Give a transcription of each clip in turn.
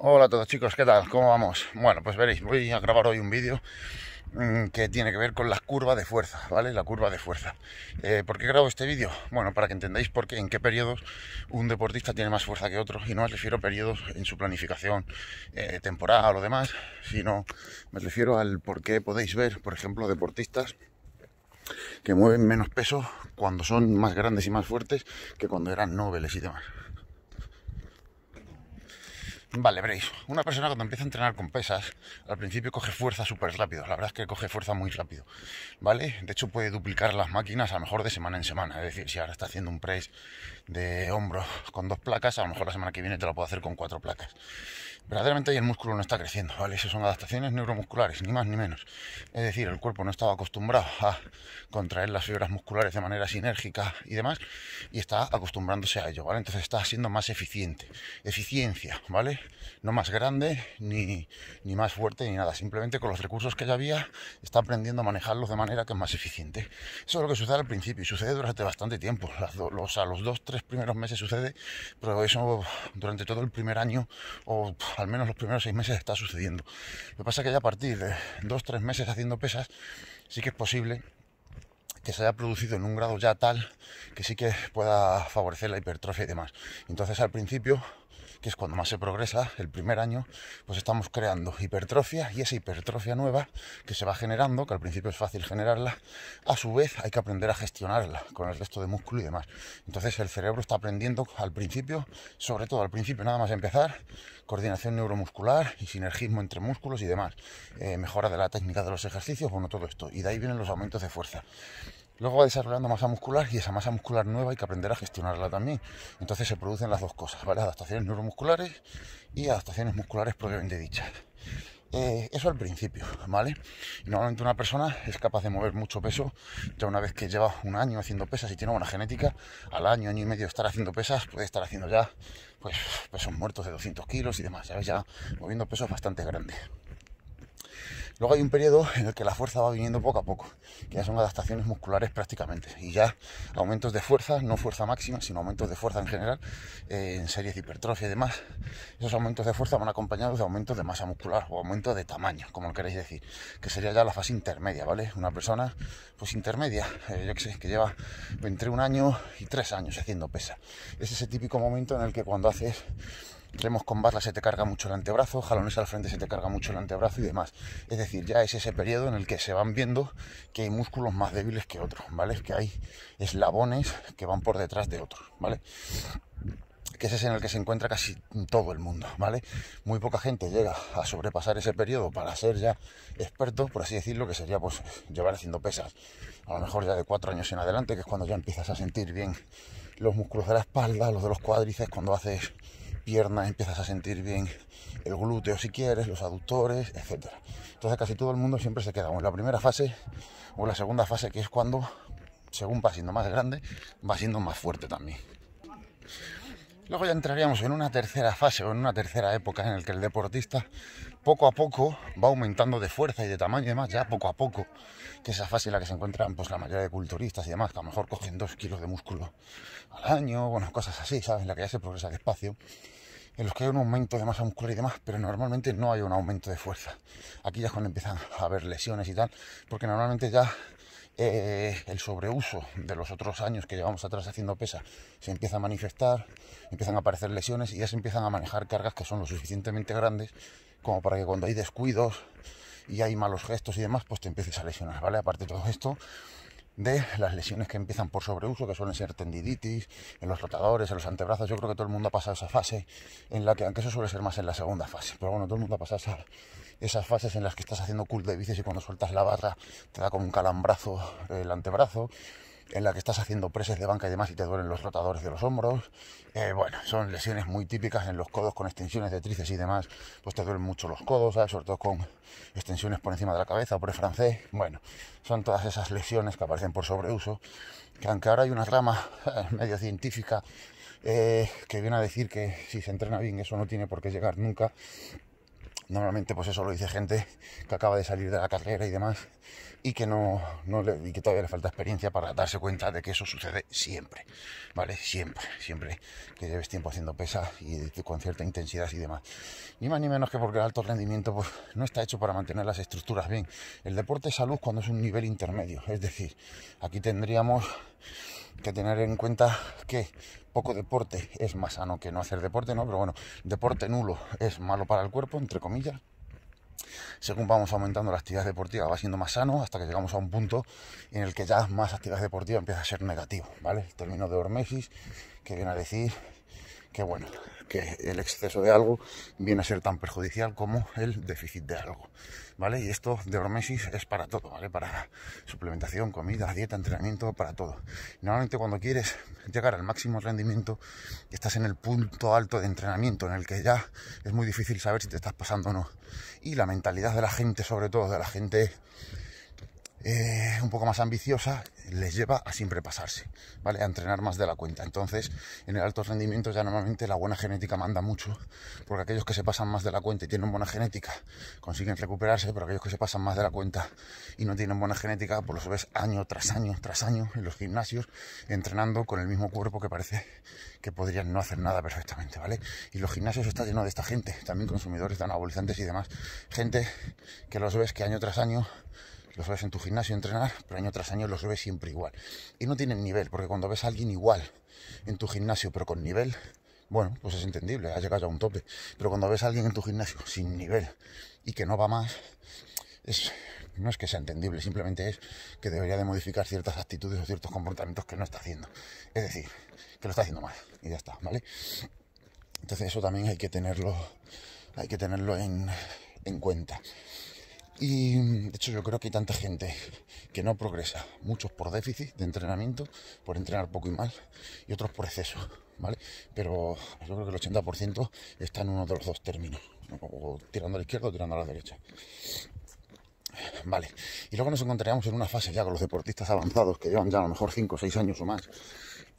Hola a todos chicos, ¿qué tal? ¿Cómo vamos? Bueno, pues veréis, voy a grabar hoy un vídeo mm, que tiene que ver con la curva de fuerza, ¿vale? La curva de fuerza. Eh, ¿Por qué grabo este vídeo? Bueno, para que entendáis por qué, en qué periodos un deportista tiene más fuerza que otro, y no me refiero a periodos en su planificación eh, temporal o demás, sino me refiero al por qué podéis ver, por ejemplo, deportistas que mueven menos peso cuando son más grandes y más fuertes que cuando eran nobles y demás. Vale, veréis, una persona cuando empieza a entrenar con pesas, al principio coge fuerza súper rápido, la verdad es que coge fuerza muy rápido, ¿vale? De hecho puede duplicar las máquinas a lo mejor de semana en semana, es decir, si ahora está haciendo un press de hombros con dos placas, a lo mejor la semana que viene te lo puedo hacer con cuatro placas verdaderamente ahí el músculo no está creciendo, ¿vale? Eso son adaptaciones neuromusculares, ni más ni menos. Es decir, el cuerpo no estaba acostumbrado a contraer las fibras musculares de manera sinérgica y demás, y está acostumbrándose a ello, ¿vale? Entonces está siendo más eficiente. Eficiencia, ¿vale? No más grande, ni, más fuerte, ni nada. Simplemente con los recursos que ya había, está aprendiendo a manejarlos de manera que es más eficiente. Eso es lo que sucede al principio y sucede durante bastante tiempo. los, a los dos, tres primeros meses sucede, pero eso durante todo el primer año o al menos los primeros seis meses está sucediendo. Lo que pasa es que ya a partir de dos, tres meses haciendo pesas, sí que es posible que se haya producido en un grado ya tal que sí que pueda favorecer la hipertrofia y demás. Entonces al principio que es cuando más se progresa, el primer año, pues estamos creando hipertrofia y esa hipertrofia nueva que se va generando, que al principio es fácil generarla, a su vez hay que aprender a gestionarla con el resto de músculo y demás. Entonces el cerebro está aprendiendo al principio, sobre todo al principio nada más empezar, coordinación neuromuscular y sinergismo entre músculos y demás, eh, mejora de la técnica de los ejercicios, bueno, todo esto. Y de ahí vienen los aumentos de fuerza. Luego va desarrollando masa muscular y esa masa muscular nueva hay que aprender a gestionarla también. Entonces se producen las dos cosas, ¿vale? Adaptaciones neuromusculares y adaptaciones musculares propiamente dichas. Eh, eso al principio, ¿vale? Normalmente una persona es capaz de mover mucho peso, ya una vez que lleva un año haciendo pesas y tiene buena genética, al año, año y medio estar haciendo pesas, puede estar haciendo ya pues, pesos muertos de 200 kilos y demás, ¿sabes? Ya moviendo pesos bastante grandes. Luego hay un periodo en el que la fuerza va viniendo poco a poco, que ya son adaptaciones musculares prácticamente, y ya aumentos de fuerza, no fuerza máxima, sino aumentos de fuerza en general, eh, en series de hipertrofia y demás. Esos aumentos de fuerza van acompañados de aumentos de masa muscular o aumento de tamaño, como queréis decir, que sería ya la fase intermedia, ¿vale? Una persona, pues intermedia, eh, yo que sé, que lleva entre un año y tres años haciendo pesa. Es ese típico momento en el que cuando haces remos con barra se te carga mucho el antebrazo, jalones al frente se te carga mucho el antebrazo y demás. Es decir, ya es ese periodo en el que se van viendo que hay músculos más débiles que otros, ¿vale? Que hay eslabones que van por detrás de otros, ¿vale? que ese es en el que se encuentra casi todo el mundo, ¿vale? Muy poca gente llega a sobrepasar ese periodo para ser ya experto, por así decirlo, que sería pues llevar haciendo pesas, a lo mejor ya de cuatro años en adelante, que es cuando ya empiezas a sentir bien los músculos de la espalda, los de los cuádriceps, cuando haces pierna empiezas a sentir bien el glúteo si quieres, los aductores, etc. Entonces casi todo el mundo siempre se queda en la primera fase o la segunda fase, que es cuando, según va siendo más grande, va siendo más fuerte también. Luego ya entraríamos en una tercera fase o en una tercera época en la que el deportista poco a poco va aumentando de fuerza y de tamaño y demás, ya poco a poco, que es esa fase en la que se encuentran pues la mayoría de culturistas y demás, que a lo mejor cogen dos kilos de músculo al año, bueno, cosas así, ¿sabes? En la que ya se progresa despacio en los que hay un aumento de masa muscular y demás, pero normalmente no hay un aumento de fuerza. Aquí ya es cuando empiezan a haber lesiones y tal, porque normalmente ya eh, el sobreuso de los otros años que llevamos atrás haciendo pesa se empieza a manifestar, empiezan a aparecer lesiones y ya se empiezan a manejar cargas que son lo suficientemente grandes como para que cuando hay descuidos y hay malos gestos y demás, pues te empieces a lesionar, ¿vale? Aparte de todo esto, de las lesiones que empiezan por sobreuso, que suelen ser tendiditis, en los rotadores, en los antebrazos. Yo creo que todo el mundo ha pasado esa fase en la que, aunque eso suele ser más en la segunda fase, pero bueno, todo el mundo ha pasado esas fases en las que estás haciendo cool de bicis y cuando sueltas la barra te da como un calambrazo el antebrazo en la que estás haciendo preses de banca y demás y te duelen los rotadores de los hombros. Eh, bueno, son lesiones muy típicas en los codos con extensiones de tríceps y demás, pues te duelen mucho los codos, sobre todo con extensiones por encima de la cabeza, por el francés. Bueno, son todas esas lesiones que aparecen por sobreuso, que aunque ahora hay una rama eh, medio científica eh, que viene a decir que si se entrena bien eso no tiene por qué llegar nunca Normalmente pues eso lo dice gente que acaba de salir de la carrera y demás y que, no, le, y todavía le falta experiencia para darse cuenta de que eso sucede siempre, ¿vale? Siempre, siempre que lleves tiempo haciendo pesas y con cierta intensidad y demás. Ni más ni menos que porque el alto rendimiento pues, no está hecho para mantener las estructuras bien. El deporte es salud cuando es un nivel intermedio, es decir, aquí tendríamos que tener en cuenta que poco deporte es más sano que no hacer deporte, ¿no? Pero bueno, deporte nulo es malo para el cuerpo, entre comillas. Según vamos aumentando la actividad deportiva va siendo más sano hasta que llegamos a un punto en el que ya más actividad deportiva empieza a ser negativo, ¿vale? El término de hormesis que viene a decir que bueno, que el exceso de algo viene a ser tan perjudicial como el déficit de algo, ¿vale? Y esto de bromesis es para todo, ¿vale? Para suplementación, comida, dieta, entrenamiento, para todo. Normalmente cuando quieres llegar al máximo rendimiento, estás en el punto alto de entrenamiento, en el que ya es muy difícil saber si te estás pasando o no. Y la mentalidad de la gente, sobre todo de la gente eh, un poco más ambiciosa les lleva a siempre pasarse, ¿vale? A entrenar más de la cuenta. Entonces, en el alto rendimiento ya normalmente la buena genética manda mucho, porque aquellos que se pasan más de la cuenta y tienen buena genética consiguen recuperarse, pero aquellos que se pasan más de la cuenta y no tienen buena genética, pues los ves año tras año tras año en los gimnasios entrenando con el mismo cuerpo que parece que podrían no hacer nada perfectamente, ¿vale? Y los gimnasios están llenos de esta gente, también consumidores de anabolizantes y demás, gente que los ves que año tras año los ves en tu gimnasio entrenar, pero año tras año los ves siempre igual. Y no tienen nivel, porque cuando ves a alguien igual en tu gimnasio, pero con nivel, bueno, pues es entendible, has llegado ya a un tope. Pero cuando ves a alguien en tu gimnasio sin nivel y que no va más, no es que sea entendible, simplemente es que debería de modificar ciertas actitudes o ciertos comportamientos que no está haciendo. Es decir, que lo está haciendo mal y ya está, ¿vale? Entonces eso también hay que tenerlo, hay que tenerlo en, en cuenta. Y de hecho yo creo que hay tanta gente que no progresa, muchos por déficit de entrenamiento, por entrenar poco y mal, y otros por exceso, ¿vale? Pero yo creo que el 80% está en uno de los dos términos, o tirando a la izquierda o tirando a la derecha. Vale, y luego nos encontraríamos en una fase ya con los deportistas avanzados que llevan ya a lo mejor 5 o 6 años o más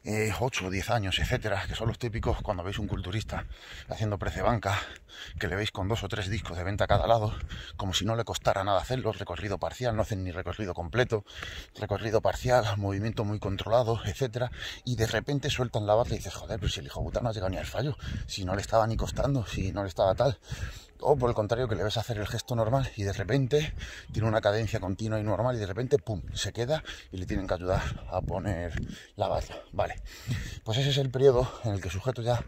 8 o 10 años, etcétera, que son los típicos cuando veis un culturista haciendo precebanca, que le veis con dos o tres discos de venta a cada lado, como si no le costara nada hacerlo, recorrido parcial, no hacen ni recorrido completo, recorrido parcial, movimiento muy controlado, etcétera, y de repente sueltan la barra y dices, joder, pero si el hijo puta no ha llegado ni al fallo, si no le estaba ni costando, si no le estaba tal. O por el contrario, que le ves hacer el gesto normal y de repente tiene una cadencia continua y normal y de repente, ¡pum!, se queda y le tienen que ayudar a poner la base Vale, pues ese es el periodo en el que el sujeto ya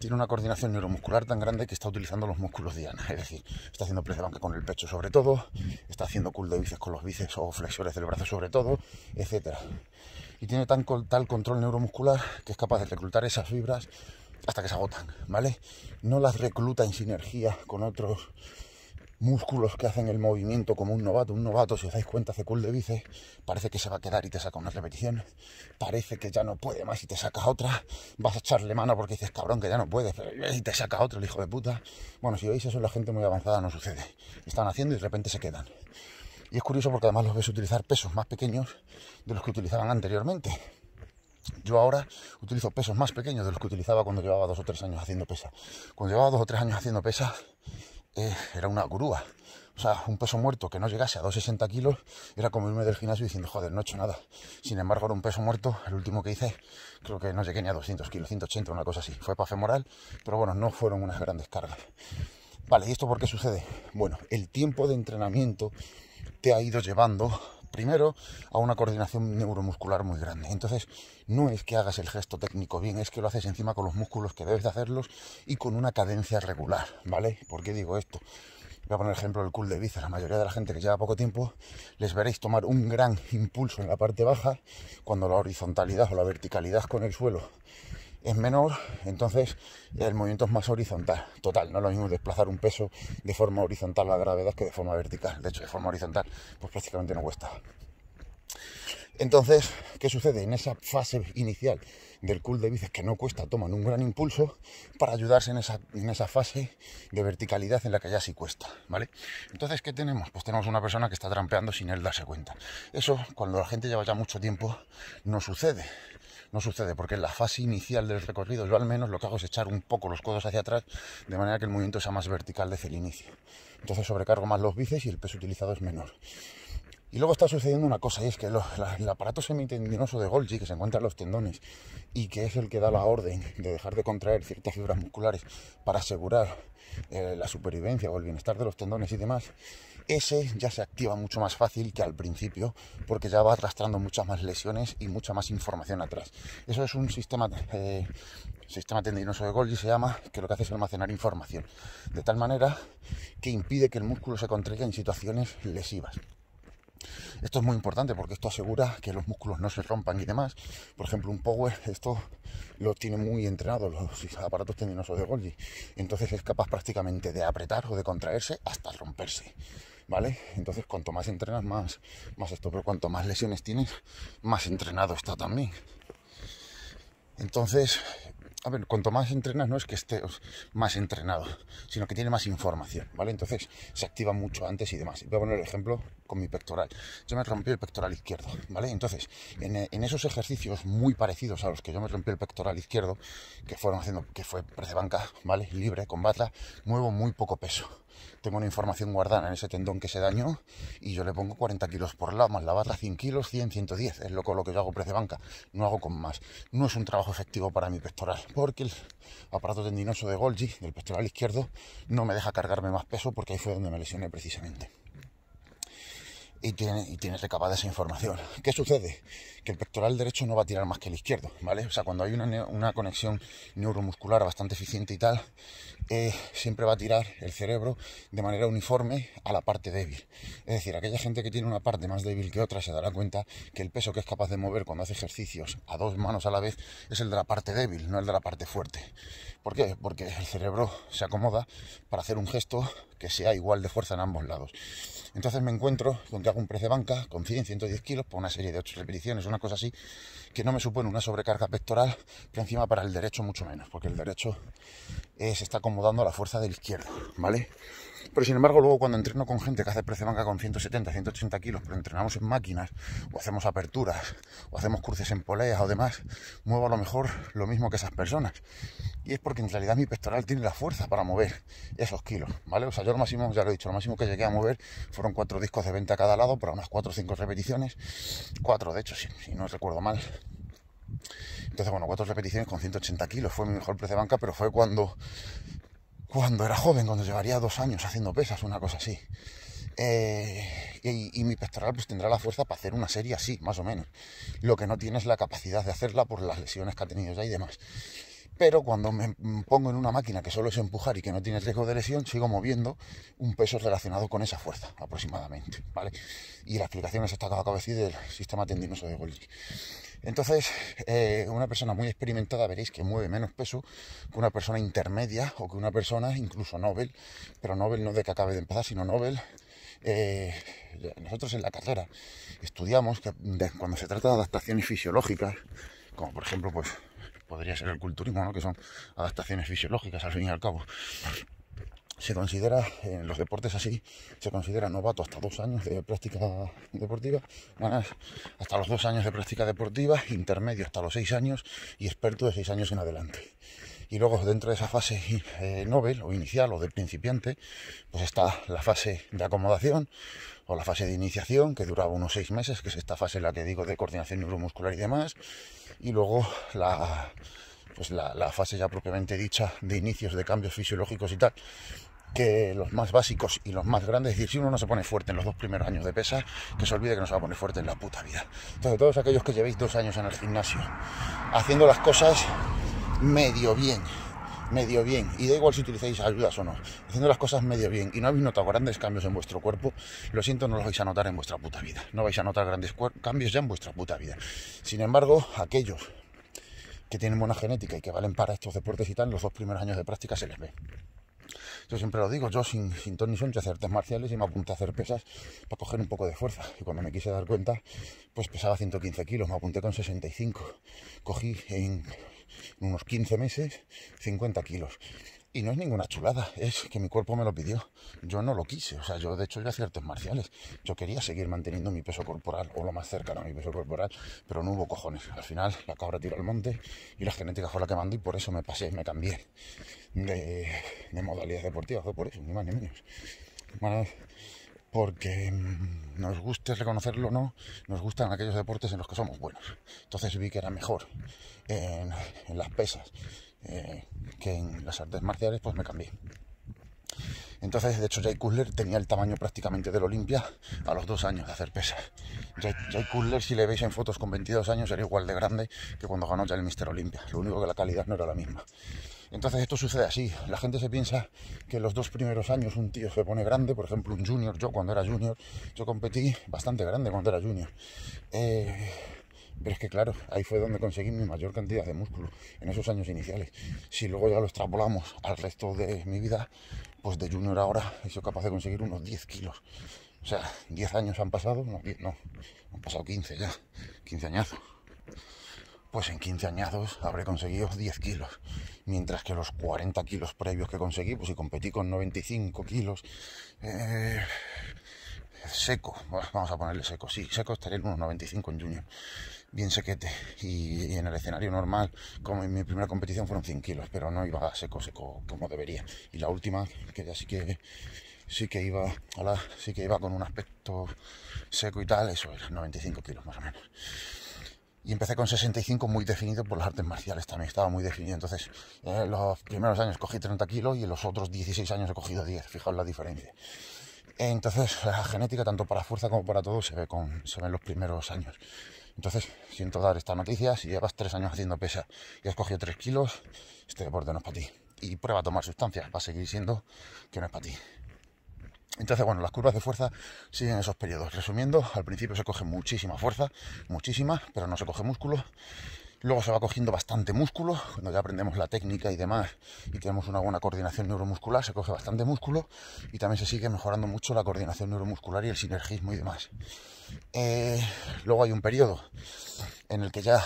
tiene una coordinación neuromuscular tan grande que está utilizando los músculos diana. Es decir, está haciendo press de banca con el pecho sobre todo, está haciendo cool de bíceps con los bíceps o flexores del brazo sobre todo, etc. y tiene tan, tal control neuromuscular que es capaz de reclutar esas fibras hasta que se agotan, ¿vale? No las recluta en sinergia con otros músculos que hacen el movimiento como un novato. Un novato, si os dais cuenta, hace cool de bíceps, parece que se va a quedar y te saca una repetición, Parece que ya no puede más y te saca otra. Vas a echarle mano porque dices, cabrón, que ya no puedes, y te saca otro, el hijo de puta. Bueno, si veis eso en la gente muy avanzada no sucede. Están haciendo y de repente se quedan. Y es curioso porque además los ves utilizar pesos más pequeños de los que utilizaban anteriormente. Yo ahora utilizo pesos más pequeños de los que utilizaba cuando llevaba dos o tres años haciendo pesa. Cuando llevaba dos o tres años haciendo pesa, eh, era una gurúa. O sea, un peso muerto que no llegase a 260 kilos era como irme del gimnasio diciendo, joder, no he hecho nada. Sin embargo, era un peso muerto, el último que hice, creo que no llegué ni a 200 kilos, 180, una cosa así. Fue para femoral, pero bueno, no fueron unas grandes cargas. Vale, ¿y esto por qué sucede? Bueno, el tiempo de entrenamiento te ha ido llevando primero a una coordinación neuromuscular muy grande. Entonces, no es que hagas el gesto técnico bien, es que lo haces encima con los músculos que debes de hacerlos y con una cadencia regular, ¿vale? ¿Por qué digo esto? Voy a poner el ejemplo el cool de bíceps. La mayoría de la gente que lleva poco tiempo les veréis tomar un gran impulso en la parte baja cuando la horizontalidad o la verticalidad con el suelo es menor, entonces el movimiento es más horizontal. Total, no es lo mismo desplazar un peso de forma horizontal a la gravedad que de forma vertical. De hecho, de forma horizontal, pues prácticamente no cuesta. Entonces, ¿qué sucede? En esa fase inicial del cool de bíceps que no cuesta, toman un gran impulso para ayudarse en esa, fase de verticalidad en la que ya sí cuesta, ¿vale? Entonces, ¿qué tenemos? Pues tenemos una persona que está trampeando sin él darse cuenta. Eso, cuando la gente lleva ya mucho tiempo, no sucede no sucede, porque en la fase inicial del recorrido yo al menos lo que hago es echar un poco los codos hacia atrás, de manera que el movimiento sea más vertical desde el inicio. Entonces sobrecargo más los bíceps y el peso utilizado es menor. Y luego está sucediendo una cosa, y es que el aparato semitendinoso de Golgi, que se encuentra en los tendones y que es el que da la orden de dejar de contraer ciertas fibras musculares para asegurar eh, la supervivencia o el bienestar de los tendones y demás, ese ya se activa mucho más fácil que al principio, porque ya va arrastrando muchas más lesiones y mucha más información atrás. Eso es un sistema, eh, sistema tendinoso de Golgi, se llama, que lo que hace es almacenar información, de tal manera que impide que el músculo se contraiga en situaciones lesivas. Esto es muy importante porque esto asegura que los músculos no se rompan y demás. Por ejemplo, un power, esto lo tiene muy entrenado los aparatos tendinosos de Golgi. Entonces es capaz prácticamente de apretar o de contraerse hasta romperse. ¿Vale? Entonces cuanto más entrenas, más, más esto. Pero cuanto más lesiones tienes, más entrenado está también. Entonces, a ver, cuanto más entrenas no es que estés más entrenado, sino que tiene más información, ¿vale? Entonces se activa mucho antes y demás. Voy a poner el ejemplo con mi pectoral. Yo me rompí el pectoral izquierdo, ¿vale? Entonces, en, eh, esos ejercicios muy parecidos a los que yo me rompí el pectoral izquierdo, que fueron haciendo, que fue press banca, ¿vale? Libre, con muevo muy poco peso, tengo una información guardada en ese tendón que se dañó y yo le pongo 40 kilos por lado, más la barra, 100 kilos, 100, 110, es lo, que yo hago precio de banca, no hago con más. No es un trabajo efectivo para mi pectoral, porque el aparato tendinoso de Golgi, del pectoral izquierdo, no me deja cargarme más peso porque ahí fue donde me lesioné precisamente y tiene, y tiene recabada esa información. ¿Qué sucede? Que el pectoral derecho no va a tirar más que el izquierdo, ¿vale? O sea, cuando hay una, conexión neuromuscular bastante eficiente y tal, eh, siempre va a tirar el cerebro de manera uniforme a la parte débil. Es decir, aquella gente que tiene una parte más débil que otra se dará cuenta que el peso que es capaz de mover cuando hace ejercicios a dos manos a la vez es el de la parte débil, no el de la parte fuerte. ¿Por qué? Porque el cerebro se acomoda para hacer un gesto que sea igual de fuerza en ambos lados. Entonces me encuentro con que hago un precio de banca con 100, 110 kilos por una serie de 8 repeticiones, una cosa así, que no me supone una sobrecarga pectoral, que encima para el derecho mucho menos, porque el derecho se está acomodando a la fuerza del izquierdo, ¿vale? Pero sin embargo, luego cuando entreno con gente que hace press banca con 170, 180 kilos, pero entrenamos en máquinas, o hacemos aperturas, o hacemos cruces en poleas o demás, muevo a lo mejor lo mismo que esas personas. Y es porque en realidad mi pectoral tiene la fuerza para mover esos kilos, ¿vale? O sea, yo lo máximo, ya lo he dicho, lo máximo que llegué a mover fueron cuatro discos de 20 a cada lado, por unas cuatro o cinco repeticiones, cuatro de hecho, si, no recuerdo mal, entonces, bueno, cuatro repeticiones con 180 kilos fue mi mejor precio banca, pero fue cuando cuando era joven, cuando llevaría dos años haciendo pesas, una cosa así. Eh, y, mi pectoral pues tendrá la fuerza para hacer una serie así, más o menos. Lo que no tiene es la capacidad de hacerla por las lesiones que ha tenido ya y demás. Pero cuando me pongo en una máquina que solo es empujar y que no tiene riesgo de lesión, sigo moviendo un peso relacionado con esa fuerza, aproximadamente, ¿vale? Y la explicación es esta que acabo de decir del sistema tendinoso de Golgi. Entonces, eh, una persona muy experimentada veréis que mueve menos peso que una persona intermedia o que una persona incluso Nobel, pero Nobel no de que acabe de empezar, sino Nobel. Eh, nosotros en la carrera estudiamos que cuando se trata de adaptaciones fisiológicas, como por ejemplo, pues podría ser el culturismo, ¿no? que son adaptaciones fisiológicas al fin y al cabo, se considera, en los deportes así, se considera novato hasta dos años de práctica deportiva, hasta los dos años de práctica deportiva, intermedio hasta los seis años y experto de seis años en adelante. Y luego dentro de esa fase eh, Nobel, novel o inicial o del principiante, pues está la fase de acomodación o la fase de iniciación que duraba unos seis meses, que es esta fase la que digo de coordinación neuromuscular y demás. Y luego la, pues la, fase ya propiamente dicha de inicios de cambios fisiológicos y tal, que los más básicos y los más grandes. Es decir, si uno no se pone fuerte en los dos primeros años de pesa que se olvide que no se va a poner fuerte en la puta vida. Entonces, todos aquellos que llevéis dos años en el gimnasio, haciendo las cosas medio bien, medio bien, y da igual si utilizáis ayudas o no, haciendo las cosas medio bien y no habéis notado grandes cambios en vuestro cuerpo, lo siento, no los vais a notar en vuestra puta vida. No vais a notar grandes cambios ya en vuestra puta vida. Sin embargo, aquellos que tienen buena genética y que valen para estos deportes y tal, los dos primeros años de práctica se les ve. Yo siempre lo digo, yo sin, sin ton ni son artes marciales y me apunté a hacer pesas para coger un poco de fuerza. Y cuando me quise dar cuenta, pues pesaba 115 kilos, me apunté con 65. Cogí en unos 15 meses 50 kilos. Y no es ninguna chulada, es que mi cuerpo me lo pidió. Yo no lo quise, o sea, yo de hecho yo hacía artes marciales. Yo quería seguir manteniendo mi peso corporal o lo más cercano a mi peso corporal, pero no hubo cojones. Al final la cabra tiró al monte y la genética fue la que mandó y por eso me pasé, y me cambié de, modalidad deportiva, fue por eso, ni más ni menos. porque mm, nos guste reconocerlo no, nos gustan aquellos deportes en los que somos buenos. Entonces vi que era mejor en las pesas eh, que en las artes marciales pues me cambié. Entonces, de hecho, Jay Cutler tenía el tamaño prácticamente del Olimpia a los dos años de hacer pesas. Jay, Jay si le veis en fotos con 22 años, era igual de grande que cuando ganó ya el Mister Olimpia. Lo único que la calidad no era la misma. Entonces esto sucede así. La gente se piensa que los dos primeros años un tío se pone grande, por ejemplo un junior, yo cuando era junior, yo competí bastante grande cuando era junior. Eh, pero es que claro, ahí fue donde conseguí mi mayor cantidad de músculo en esos años iniciales. Si luego ya lo extrapolamos al resto de mi vida, pues de junior ahora he sido capaz de conseguir unos 10 kilos. O sea, 10 años han pasado, no, no, han pasado 15 ya, 15 añazos. Pues en 15 añazos habré conseguido 10 kilos, mientras que los 40 kilos previos que conseguí, pues si competí con 95 kilos, eh, seco, vamos a ponerle seco, sí, seco estaría en unos 95 en junior bien sequete y, en el escenario normal, como en mi primera competición fueron 100 kilos, pero no iba seco, seco como debería. Y la última, que ya sí que sí que iba sí que iba con un aspecto seco y tal, eso era 95 kilos más o menos. Y empecé con 65 muy definido por las artes marciales también, estaba muy definido. Entonces, eh, los primeros años cogí 30 kilos y en los otros 16 años he cogido 10, fijaos la diferencia. Entonces, la genética, tanto para fuerza como para todo, se ve con, se ven los primeros años. Entonces, siento dar estas noticias si llevas tres años haciendo pesa y has cogido tres kilos, este deporte no es para ti. Y prueba a tomar sustancias, va a seguir siendo que no es para ti. Entonces, bueno, las curvas de fuerza siguen esos periodos. Resumiendo, al principio se coge muchísima fuerza, muchísima, pero no se coge músculo. Luego se va cogiendo bastante músculo, cuando ya aprendemos la técnica y demás y tenemos una buena coordinación neuromuscular, se coge bastante músculo y también se sigue mejorando mucho la coordinación neuromuscular y el sinergismo y demás. Eh, luego hay un periodo en el que ya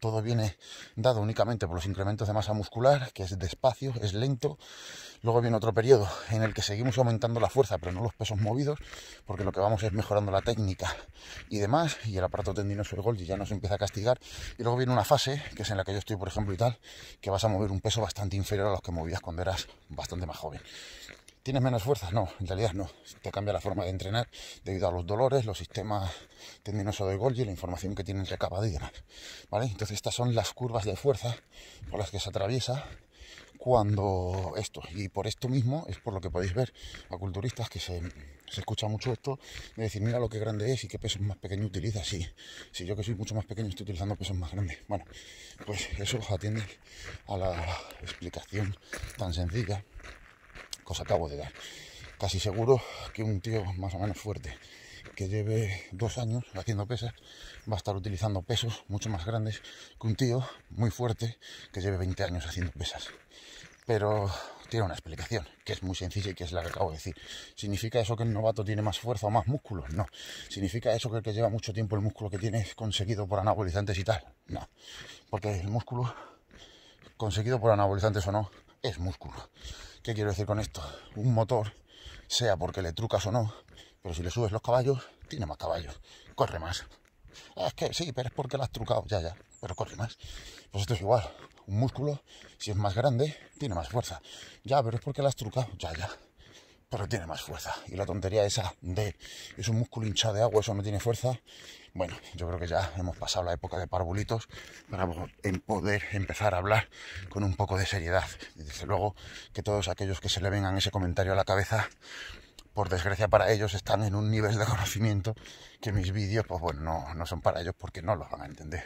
todo viene dado únicamente por los incrementos de masa muscular, que es despacio, es lento Luego viene otro periodo en el que seguimos aumentando la fuerza, pero no los pesos movidos, porque lo que vamos es mejorando la técnica y demás, y el aparato tendinoso de Golgi ya nos empieza a castigar. Y luego viene una fase, que es en la que yo estoy, por ejemplo, y tal, que vas a mover un peso bastante inferior a los que movías cuando eras bastante más joven. ¿Tienes menos fuerza? No, en realidad no. Te cambia la forma de entrenar debido a los dolores, los sistemas tendinosos de Golgi, la información que tienen recabada y demás. ¿Vale? Entonces estas son las curvas de fuerza por las que se atraviesa cuando esto, y por esto mismo es por lo que podéis ver a culturistas que se, escucha mucho esto de decir, mira lo que grande es y qué peso más pequeño utiliza. Si, si yo que soy mucho más pequeño estoy utilizando pesos más grandes. Bueno, pues eso os atiende a la explicación tan sencilla que os acabo de dar. Casi seguro que un tío más o menos fuerte que lleve dos años haciendo pesas va a estar utilizando pesos mucho más grandes que un tío muy fuerte que lleve 20 años haciendo pesas. Pero tiene una explicación, que es muy sencilla y que es la que acabo de decir. ¿Significa eso que el novato tiene más fuerza o más músculo? No. ¿Significa eso que el que lleva mucho tiempo el músculo que tiene es conseguido por anabolizantes y tal? No. Porque el músculo, conseguido por anabolizantes o no, es músculo. ¿Qué quiero decir con esto? Un motor, sea porque le trucas o no, pero si le subes los caballos, tiene más caballos, corre más. Es que sí, pero es porque las has trucado, ya, ya, pero corre más. Pues esto es igual, un músculo, si es más grande, tiene más fuerza. Ya, pero es porque las has trucado, ya, ya, pero tiene más fuerza. Y la tontería esa de es un músculo hinchado de agua, eso no tiene fuerza. Bueno, yo creo que ya hemos pasado la época de parbulitos. para poder empezar a hablar con un poco de seriedad. Y desde luego que todos aquellos que se le vengan ese comentario a la cabeza por desgracia para ellos, están en un nivel de conocimiento que mis vídeos, pues bueno, no, no son para ellos porque no los van a entender.